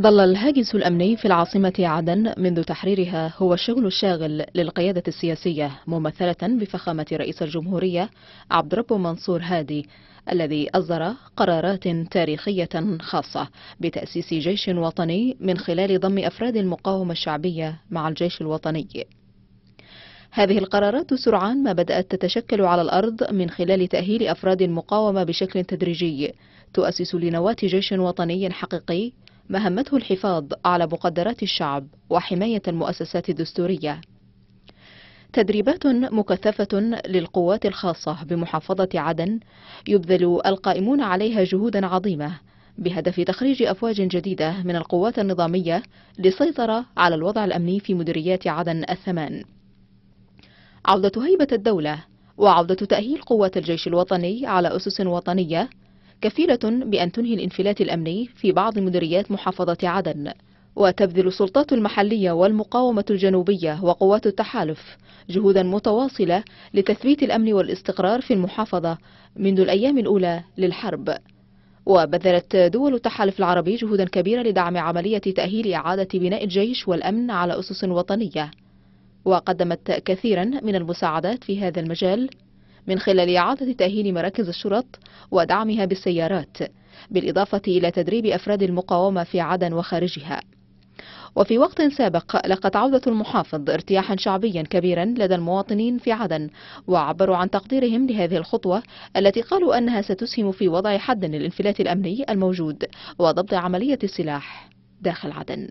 ظل الهاجس الأمني في العاصمة عدن منذ تحريرها هو الشغل الشاغل للقيادة السياسية ممثلة بفخامة رئيس الجمهورية عبد رب منصور هادي الذي أصدر قرارات تاريخية خاصة بتأسيس جيش وطني من خلال ضم أفراد المقاومة الشعبية مع الجيش الوطني هذه القرارات سرعان ما بدأت تتشكل على الأرض من خلال تأهيل أفراد المقاومة بشكل تدريجي تؤسس لنواة جيش وطني حقيقي مهمته الحفاظ على مقدرات الشعب وحماية المؤسسات الدستورية تدريبات مكثفة للقوات الخاصة بمحافظة عدن يبذل القائمون عليها جهودا عظيمة بهدف تخريج أفواج جديدة من القوات النظامية للسيطرة على الوضع الأمني في مديريات عدن الثمان عودة هيبة الدولة وعودة تأهيل قوات الجيش الوطني على أسس وطنية كفيلة بأن تنهي الانفلات الأمني في بعض مديريات محافظة عدن وتبذل السلطات المحلية والمقاومة الجنوبية وقوات التحالف جهودا متواصلة لتثبيت الأمن والاستقرار في المحافظة منذ الأيام الأولى للحرب وبذلت دول التحالف العربي جهودا كبيرة لدعم عملية تأهيل إعادة بناء الجيش والأمن على أسس وطنية وقدمت كثيرا من المساعدات في هذا المجال من خلال إعادة تأهيل مراكز الشرط ودعمها بالسيارات بالإضافة إلى تدريب أفراد المقاومة في عدن وخارجها وفي وقت سابق لقت عودة المحافظ ارتياحا شعبيا كبيرا لدى المواطنين في عدن وعبروا عن تقديرهم لهذه الخطوة التي قالوا أنها ستسهم في وضع حد للانفلات الأمني الموجود وضبط عملية السلاح داخل عدن